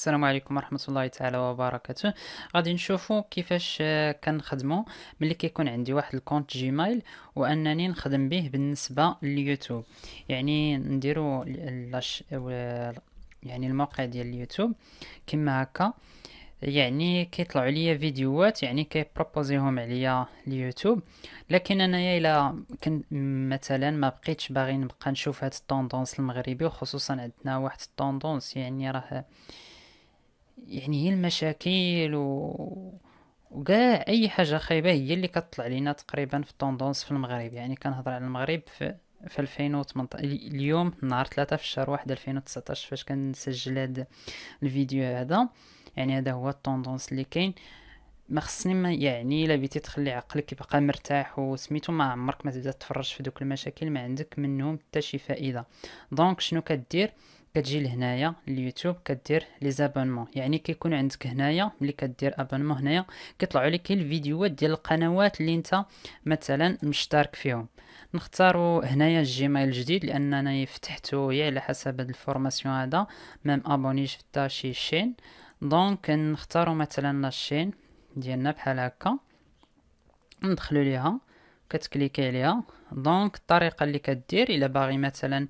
السلام عليكم ورحمه الله تعالى وبركاته غادي نشوفوا كيفاش آه، كنخدمو ملي كيكون عندي واحد الكونت جيميل وانني نخدم به بالنسبه لليوتيوب يعني نديرو يعني الموقع ديال اليوتيوب كما هكا يعني كيطلعوا لي فيديوهات يعني كيبروبوزيهم عليا اليوتيوب لكن انايا الا كنت مثلا ما بقيتش باغي نبقى نشوف هاد الطوندونس المغربي وخصوصا عندنا واحد الطوندونس يعني راه يعني هي إيه المشاكل و وكاع اي حاجه خايبه هي اللي كتطلع لينا تقريبا في التوندونس في المغرب يعني كنهضر على المغرب في في 2018 اليوم نهار 3 في شهر 1 2019 فاش كنسجل هاد الفيديو هذا يعني هذا هو التوندونس اللي كاين ما خصني ما يعني الا بيتي تخلي عقلك يبقى مرتاح وسميتو ما عمرك ما تبدا تفرج في دوك المشاكل ما عندك منهم حتى شي فائده دونك شنو كدير كتجي لهنايا اليوتيوب كدير لي زابونمون يعني كيكون عندك هنايا ملي كدير ابونمون هنايا كيطلعوا لك الفيديوهات ديال القنوات اللي انت مثلا مشترك فيهم نختاروا هنايا الجيميل الجديد لانني فتحته يا على حسب هاد الفورماسيون هذا ميم ابوني حتى شي شين دونك نختاروا مثلا الشين ديالنا بحال هكا ندخلوا ليها كتكليكي عليها دونك الطريقه اللي كدير الا باغي مثلا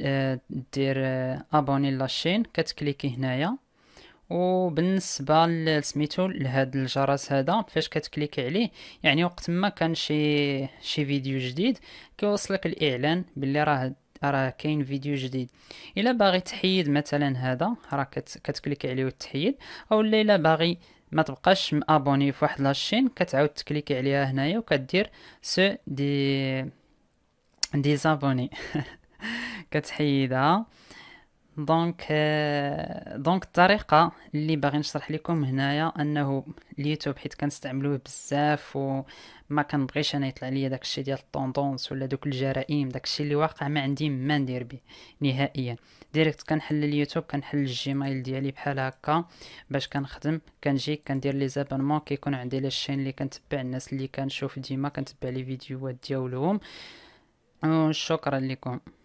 آه، دير ابوني آه، لاشين كتكليكي هنايا وبالنسبه لسميتو لهاد الجرس هذا فاش كتكليكي عليه يعني وقت ما كان شي شي فيديو جديد كيوصلك الاعلان باللي راه راه كاين فيديو جديد الا باغي تحيد مثلا هذا راه كتكليكي عليه وتحيد او الا باغي ما تبقاش مابوني في واحد لاشين كتعاود تكليكي عليها هنايا وكدير سو دي دي زابوني كتحيدها دونك دونك الطريقه اللي باغي نشرح لكم هنايا انه اليوتيوب حيت كنستعملوه بزاف وما كنبغيش انا يطلع ليا داكشي ديال الطوندونس ولا دوك الجرائم داكشي اللي واقع ما عندي ما ندير به نهائيا ديريكت كنحل اليوتيوب كنحل الجيميل ديالي بحال هكا باش كنخدم كنجي كندير لي زابونمون كيكون عندي لي شين اللي كنتبع الناس اللي كنشوف ديما كنتبع لي فيديوهات ديالهم شكرا لكم